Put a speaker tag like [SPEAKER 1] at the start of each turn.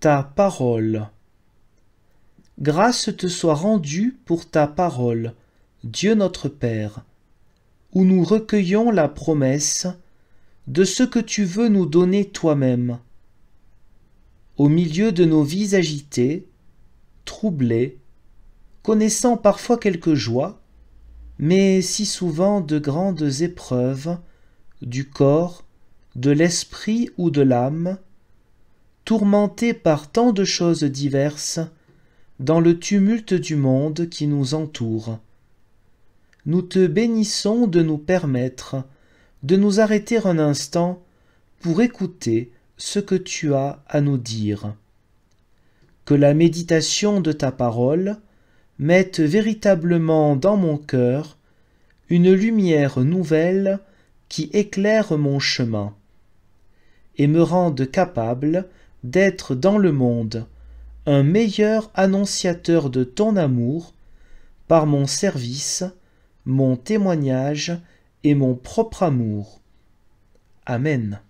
[SPEAKER 1] ta parole. Grâce te soit rendue pour ta parole, Dieu notre Père, où nous recueillons la promesse de ce que tu veux nous donner toi-même. Au milieu de nos vies agitées, troublées, connaissant parfois quelques joies, mais si souvent de grandes épreuves, du corps, de l'esprit ou de l'âme, tourmentés par tant de choses diverses, dans le tumulte du monde qui nous entoure. Nous te bénissons de nous permettre de nous arrêter un instant pour écouter ce que tu as à nous dire. Que la méditation de ta parole mette véritablement dans mon cœur une lumière nouvelle qui éclaire mon chemin et me rende capable d'être dans le monde un meilleur annonciateur de ton amour par mon service, mon témoignage et mon propre amour.
[SPEAKER 2] Amen.